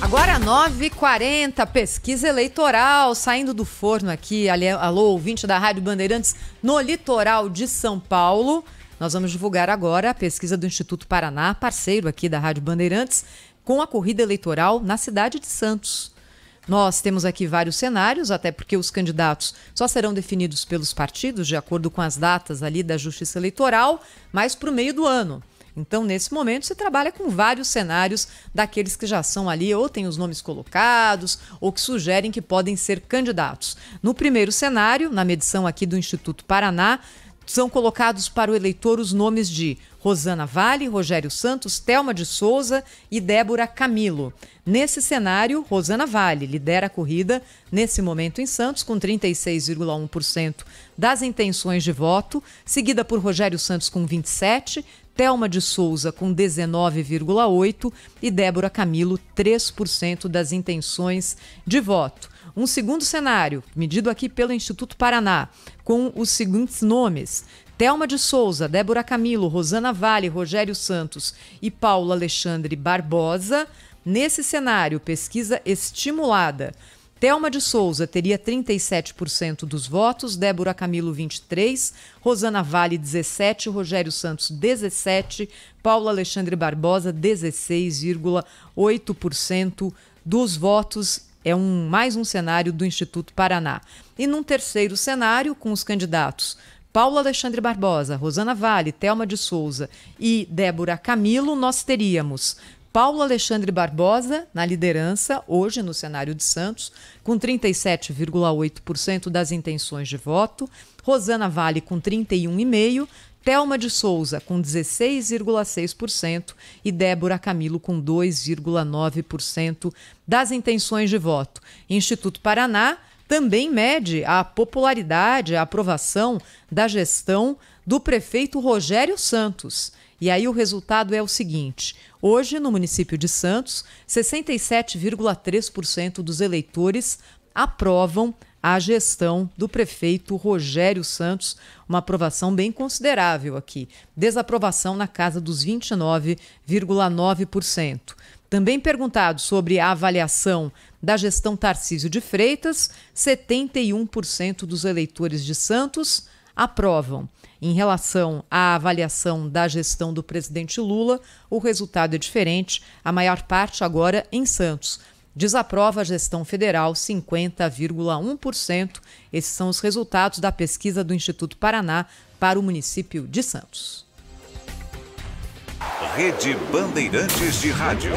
Agora 9h40, pesquisa eleitoral saindo do forno aqui. Alô, ouvinte da Rádio Bandeirantes no litoral de São Paulo. Nós vamos divulgar agora a pesquisa do Instituto Paraná, parceiro aqui da Rádio Bandeirantes, com a corrida eleitoral na cidade de Santos. Nós temos aqui vários cenários, até porque os candidatos só serão definidos pelos partidos, de acordo com as datas ali da Justiça Eleitoral, mas para o meio do ano. Então, nesse momento, você trabalha com vários cenários daqueles que já são ali, ou têm os nomes colocados, ou que sugerem que podem ser candidatos. No primeiro cenário, na medição aqui do Instituto Paraná, são colocados para o eleitor os nomes de Rosana Vale, Rogério Santos, Telma de Souza e Débora Camilo. Nesse cenário, Rosana Vale lidera a corrida nesse momento em Santos com 36,1% das intenções de voto, seguida por Rogério Santos com 27, Telma de Souza com 19,8% e Débora Camilo 3% das intenções de voto. Um segundo cenário, medido aqui pelo Instituto Paraná, com os seguintes nomes: Telma de Souza, Débora Camilo, Rosana Vale, Rogério Santos e Paulo Alexandre Barbosa. Nesse cenário, pesquisa estimulada, Thelma de Souza teria 37% dos votos, Débora Camilo 23, Rosana Vale 17, Rogério Santos 17, Paulo Alexandre Barbosa 16,8% dos votos. É um mais um cenário do Instituto Paraná. E num terceiro cenário com os candidatos Paulo Alexandre Barbosa, Rosana Vale, Thelma de Souza e Débora Camilo, nós teríamos Paulo Alexandre Barbosa na liderança, hoje no cenário de Santos, com 37,8% das intenções de voto, Rosana Vale com 31,5%, Thelma de Souza com 16,6% e Débora Camilo com 2,9% das intenções de voto. Instituto Paraná também mede a popularidade, a aprovação da gestão do prefeito Rogério Santos. E aí o resultado é o seguinte: hoje, no município de Santos, 67,3% dos eleitores aprovam a gestão do prefeito Rogério Santos, uma aprovação bem considerável aqui. Desaprovação na casa dos 29,9%. Também perguntado sobre a avaliação da gestão Tarcísio de Freitas, 71% dos eleitores de Santos aprovam. Em relação à avaliação da gestão do presidente Lula, o resultado é diferente, a maior parte agora em Santos. Desaprova a gestão federal 50,1%. Esses são os resultados da pesquisa do Instituto Paraná para o município de Santos. Rede Bandeirantes de Rádio.